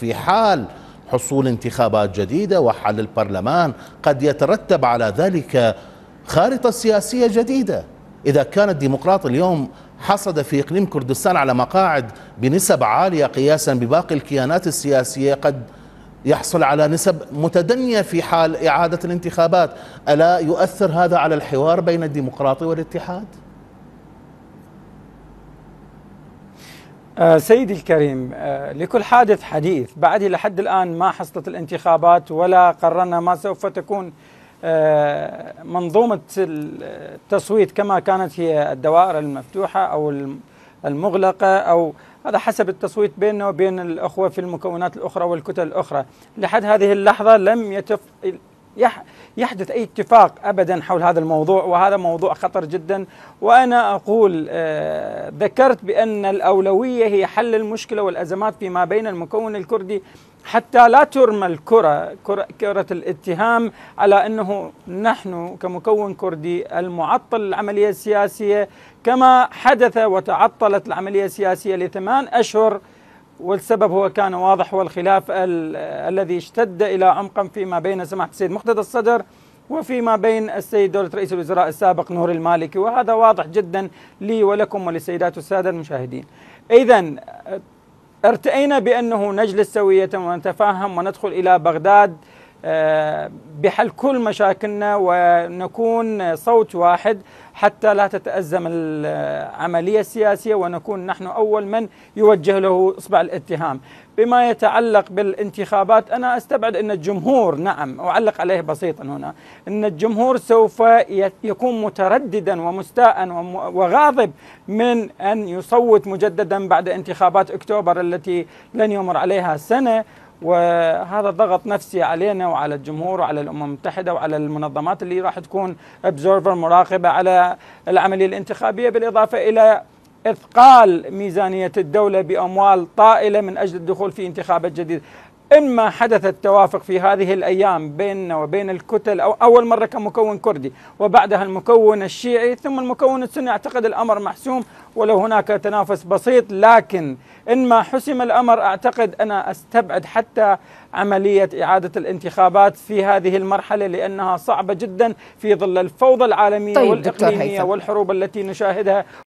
في حال حصول انتخابات جديدة وحل البرلمان قد يترتب على ذلك خارطة سياسية جديدة إذا كان الديمقراط اليوم حصد في إقليم كردستان على مقاعد بنسب عالية قياسا بباقي الكيانات السياسية قد يحصل على نسب متدنية في حال إعادة الانتخابات ألا يؤثر هذا على الحوار بين الديمقراطي والاتحاد؟ آه، سيدي الكريم آه، لكل حادث حديث بعد لحد الآن ما حصلت الانتخابات ولا قررنا ما سوف تكون آه، منظومة التصويت كما كانت هي الدوائر المفتوحة أو المغلقة أو هذا حسب التصويت بيننا وبين الأخوة في المكونات الأخرى والكتل الأخرى لحد هذه اللحظة لم يتف يحدث أي اتفاق أبدا حول هذا الموضوع وهذا موضوع خطر جدا وأنا أقول آه، ذكرت بأن الأولوية هي حل المشكلة والأزمات فيما بين المكون الكردي حتى لا ترمى الكرة كرة الاتهام على أنه نحن كمكون كردي المعطل العملية السياسية كما حدث وتعطلت العملية السياسية لثمان أشهر والسبب هو كان واضح هو الخلاف الذي اشتد إلى عمق فيما بين سماحة السيد مقتدى الصدر وفيما بين السيد دولة رئيس الوزراء السابق نور المالكي وهذا واضح جدا لي ولكم وللسيدات والسادة المشاهدين إذا ارتئينا بأنه نجلس سوية ونتفاهم وندخل إلى بغداد بحل كل مشاكلنا ونكون صوت واحد حتى لا تتأزم العملية السياسية ونكون نحن أول من يوجه له إصبع الاتهام بما يتعلق بالانتخابات أنا أستبعد أن الجمهور نعم أعلق عليه بسيطا هنا أن الجمهور سوف يكون مترددا ومستاء وغاضب من أن يصوت مجددا بعد انتخابات أكتوبر التي لن يمر عليها سنة وهذا ضغط نفسي علينا وعلى الجمهور وعلى الامم المتحده وعلى المنظمات اللي راح تكون ابزرفر مراقبه على العمليه الانتخابيه بالاضافه الى اثقال ميزانيه الدوله باموال طائله من اجل الدخول في انتخابات جديده، إما حدث التوافق في هذه الأيام بيننا وبين الكتل أو أول مرة كمكون كردي وبعدها المكون الشيعي ثم المكون السني أعتقد الأمر محسوم ولو هناك تنافس بسيط لكن ما حسم الأمر أعتقد أنا أستبعد حتى عملية إعادة الانتخابات في هذه المرحلة لأنها صعبة جدا في ظل الفوضى العالمية طيب والإقليمية والحروب التي نشاهدها